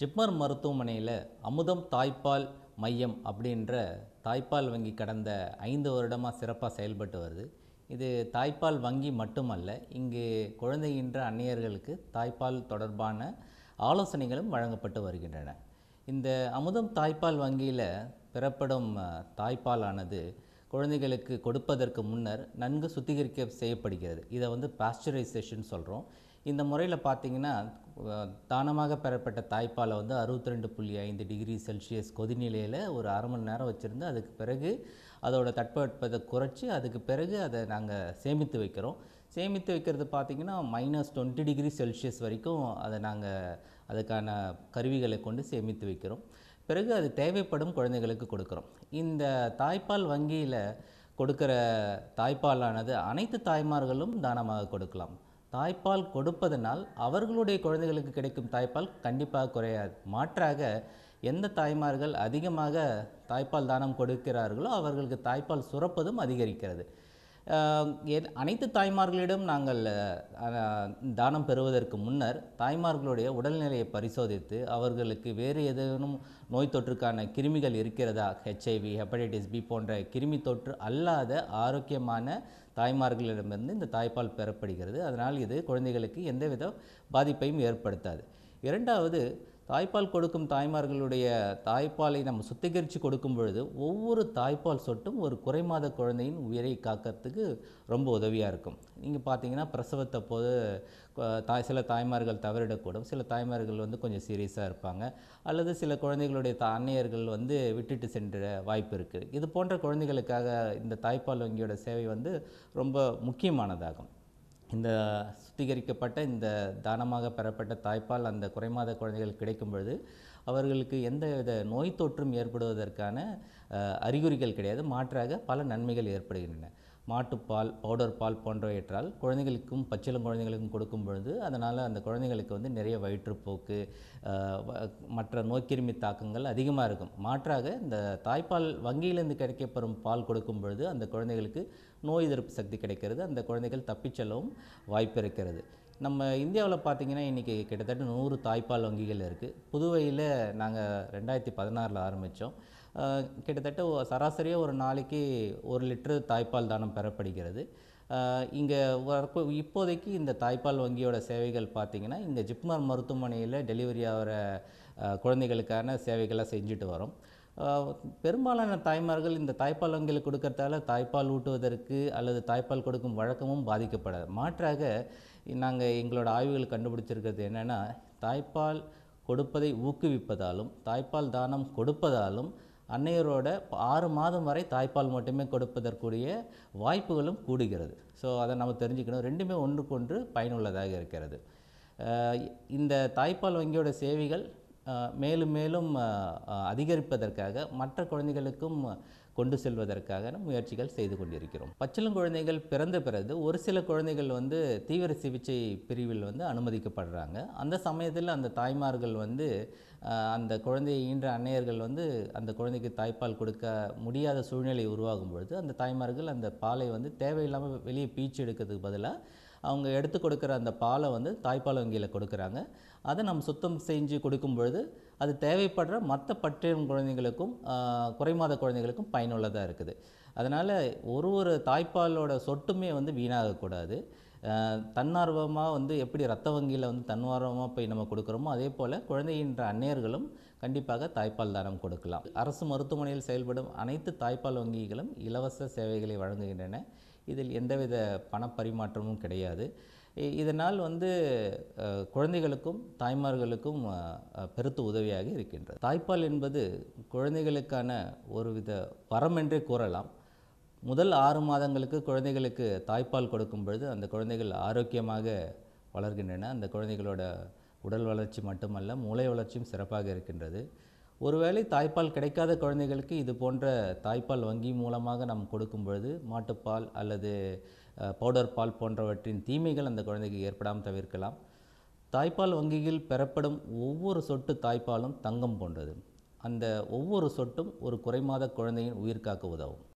ஜிப்மர் மருத்துவமனையில் அமுதம் தாய்ப்பால் மையம் அப்படின்ற தாய்ப்பால் வங்கி கடந்த ஐந்து வருடமாக சிறப்பாக செயல்பட்டு வருது இது தாய்ப்பால் வங்கி மட்டுமல்ல இங்கு குழந்தைகின்ற அந்நியர்களுக்கு தாய்ப்பால் தொடர்பான ஆலோசனைகளும் வழங்கப்பட்டு வருகின்றன இந்த அமுதம் தாய்ப்பால் வங்கியில் பெறப்படும் தாய்ப்பாலானது குழந்தைகளுக்கு கொடுப்பதற்கு முன்னர் நன்கு சுத்திகரிக்க செய்யப்படுகிறது இதை வந்து பாஸ்டரைசேஷன் சொல்கிறோம் இந்த முறையில் பார்த்தீங்கன்னா தானமாக பெறப்பட்ட தாய்ப்பாலை வந்து அறுபத்தி ரெண்டு புள்ளி ஐந்து டிகிரி செல்சியஸ் கொதிநிலையில் ஒரு அரை மணி நேரம் வச்சுருந்து அதுக்கு பிறகு அதோட தட்பவெட்பத்தை குறைச்சி அதுக்கு பிறகு அதை நாங்கள் சேமித்து வைக்கிறோம் சேமித்து வைக்கிறது பார்த்திங்கன்னா மைனஸ் டுவெண்ட்டி டிகிரி செல்சியஸ் வரைக்கும் அதை நாங்கள் அதுக்கான கருவிகளை கொண்டு சேமித்து வைக்கிறோம் பிறகு அது தேவைப்படும் குழந்தைகளுக்கு கொடுக்குறோம் இந்த தாய்ப்பால் வங்கியில் கொடுக்குற தாய்ப்பாலானது அனைத்து தாய்மார்களும் தானமாக கொடுக்கலாம் தாய்ப்பால் கொடுப்பதனால் அவர்களுடைய குழந்தைகளுக்கு கிடைக்கும் தாய்ப்பால் கண்டிப்பாக குறையாது மாற்றாக எந்த தாய்மார்கள் அதிகமாக தாய்ப்பால் தானம் கொடுக்கிறார்களோ அவர்களுக்கு தாய்ப்பால் சுரப்பதும் அதிகரிக்கிறது அனைத்து தாய்மார்களிடம் நாங்கள் தானம் பெறுவதற்கு முன்னர் தாய்மார்களுடைய உடல்நிலையை பரிசோதித்து அவர்களுக்கு வேறு ஏதேனும் நோய் தொற்றுக்கான கிருமிகள் இருக்கிறதா ஹெச்ஐவி ஹெப்படைட்டிஸ் பி போன்ற கிருமி தொற்று அல்லாத ஆரோக்கியமான தாய்மார்களிடமிருந்து இந்த தாய்ப்பால் பெறப்படுகிறது அதனால் இது குழந்தைகளுக்கு எந்தவித பாதிப்பையும் ஏற்படுத்தாது இரண்டாவது தாய்ப்பால் கொடுக்கும் தாய்மார்களுடைய தாய்ப்பாலை நம்ம சுத்திகரித்து கொடுக்கும் பொழுது ஒவ்வொரு தாய்ப்பால் சொட்டும் ஒரு குறைமாத குழந்தையின் உயிரை காக்கிறதுக்கு ரொம்ப உதவியாக இருக்கும் நீங்கள் பார்த்தீங்கன்னா பிரசவத்தை போது தாய் சில தாய்மார்கள் தவறிடக்கூடும் சில தாய்மார்கள் வந்து கொஞ்சம் சீரியஸாக இருப்பாங்க அல்லது சில குழந்தைகளுடைய அன்னையர்கள் வந்து விட்டுட்டு சென்ற வாய்ப்பு இருக்குது இது போன்ற குழந்தைகளுக்காக இந்த தாய்ப்பால் வங்கியோட சேவை வந்து ரொம்ப முக்கியமானதாகும் இந்த சுத்திகரிக்கப்பட்ட இந்த தானமாக பெறப்பட்ட தாய்ப்பால் அந்த குறைமாத குழந்தைகள் கிடைக்கும் பொழுது அவர்களுக்கு எந்தவித நோய் தொற்றும் ஏற்படுவதற்கான அறிகுறிகள் கிடையாது மாற்றாக பல நன்மைகள் ஏற்படுகின்றன மாட்டுப்பால் பவுடர் பால் போன்றவற்றால் குழந்தைகளுக்கும் பச்சிளம் குழந்தைகளுக்கும் கொடுக்கும் பொழுது அதனால் அந்த குழந்தைகளுக்கு வந்து நிறைய வயிற்றுப்போக்கு மற்ற நோய்க்கிருமி தாக்கங்கள் அதிகமாக இருக்கும் மாற்றாக இந்த தாய்ப்பால் வங்கியிலிருந்து கிடைக்கப்பெறும் பால் கொடுக்கும் பொழுது அந்த குழந்தைகளுக்கு நோய் எதிர்ப்பு சக்தி கிடைக்கிறது அந்த குழந்தைகள் தப்பிச் செல்லவும் வாய்ப்பு இருக்கிறது நம்ம இந்தியாவில் பார்த்திங்கன்னா இன்றைக்கி கிட்டத்தட்ட நூறு தாய்ப்பால் வங்கிகள் இருக்குது புதுவையில் நாங்கள் ரெண்டாயிரத்தி பதினாறில் ஆரம்பித்தோம் கிட்டத்தட்ட சராசரியாக ஒரு நாளைக்கு ஒரு லிட்டரு தாய்ப்பால் தானம் பெறப்படுகிறது இங்கே இப்போதைக்கு இந்த தாய்ப்பால் வங்கியோட சேவைகள் பார்த்திங்கன்னா இங்கே ஜிப்மர் மருத்துவமனையில் டெலிவரி ஆகிற குழந்தைகளுக்கான சேவைகளை செஞ்சுட்டு வரோம் பெரும்பாலான தாய்மார்கள் இந்த தாய்ப்பால் வங்கியில் கொடுக்கறதால தாய்ப்பால் ஊட்டுவதற்கு அல்லது தாய்ப்பால் கொடுக்கும் வழக்கமும் பாதிக்கப்படாது மாற்றாக நாங்கள் எங்களோட ஆய்வுகள் கண்டுபிடிச்சிருக்கிறது என்னென்னா தாய்ப்பால் கொடுப்பதை ஊக்குவிப்பதாலும் தாய்ப்பால் தானம் கொடுப்பதாலும் அன்னையரோட ஆறு மாதம் வரை தாய்ப்பால் மட்டுமே கொடுப்பதற்குரிய வாய்ப்புகளும் கூடுகிறது ஸோ அதை நம்ம தெரிஞ்சுக்கணும் ரெண்டுமே ஒன்றுக்கொன்று பயனுள்ளதாக இருக்கிறது இந்த தாய்ப்பால் வங்கியோட சேவைகள் மேலும் மேலும் அதிகரிப்பதற்காக மற்ற குழந்தைகளுக்கும் கொண்டு செல்வதற்காக முயற்சிகள் செய்து கொண்டிருக்கிறோம் பச்சிலும் குழந்தைகள் பிறந்த பிறகு ஒரு சில குழந்தைகள் வந்து தீவிர சிகிச்சை பிரிவில் வந்து அனுமதிக்கப்படுறாங்க அந்த சமயத்தில் அந்த தாய்மார்கள் வந்து அந்த குழந்தையை ஈன்ற அன்னையர்கள் வந்து அந்த குழந்தைக்கு தாய்ப்பால் கொடுக்க முடியாத சூழ்நிலை உருவாகும் பொழுது அந்த தாய்மார்கள் அந்த பாலை வந்து தேவையில்லாமல் வெளியே பீச்சு எடுக்கிறதுக்கு பதிலாக அவங்க எடுத்து கொடுக்குற அந்த பாலை வந்து தாய்ப்பால் வங்கியில் கொடுக்குறாங்க அதை நம்ம சுத்தம் செஞ்சு கொடுக்கும் பொழுது அது தேவைப்படுற மற்ற பற்றியும் குழந்தைங்களுக்கும் குறைமாத குழந்தைங்களுக்கும் பயனுள்ளதாக இருக்குது அதனால் ஒரு ஒரு தாய்ப்பாலோட சொட்டுமே வந்து வீணாகக்கூடாது தன்னார்வமாக வந்து எப்படி ரத்த வங்கியில் வந்து தன்னார்வமாக போய் நம்ம கொடுக்குறோமோ அதே போல் குழந்தைகின்ற அன்னையர்களும் கண்டிப்பாக தாய்ப்பால் தானம் கொடுக்கலாம் அரசு மருத்துவமனையில் செயல்படும் அனைத்து தாய்ப்பால் வங்கிகளும் இலவச சேவைகளை வழங்குகின்றன இதில் எந்தவித பணப்பரிமாற்றமும் கிடையாது இதனால் வந்து குழந்தைகளுக்கும் தாய்மார்களுக்கும் பெருத்து உதவியாக இருக்கின்றது தாய்ப்பால் என்பது குழந்தைகளுக்கான ஒருவித வரம் என்றே கூறலாம் முதல் ஆறு மாதங்களுக்கு குழந்தைகளுக்கு தாய்ப்பால் கொடுக்கும் பொழுது அந்த குழந்தைகள் ஆரோக்கியமாக வளர்கின்றன அந்த குழந்தைகளோட உடல் வளர்ச்சி மட்டுமல்ல மூளை வளர்ச்சியும் சிறப்பாக இருக்கின்றது ஒருவேளை தாய்ப்பால் கிடைக்காத குழந்தைகளுக்கு இது போன்ற தாய்ப்பால் வங்கி மூலமாக நாம் கொடுக்கும் பொழுது மாட்டுப்பால் அல்லது பவுடர் பால் போன்றவற்றின் தீமைகள் அந்த குழந்தைக்கு ஏற்படாமல் தவிர்க்கலாம் தாய்ப்பால் வங்கியில் பெறப்படும் ஒவ்வொரு சொட்டு தாய்ப்பாலும் தங்கம் போன்றது அந்த ஒவ்வொரு சொட்டும் ஒரு குறைமாத குழந்தையின் உயிர்காக்க உதவும்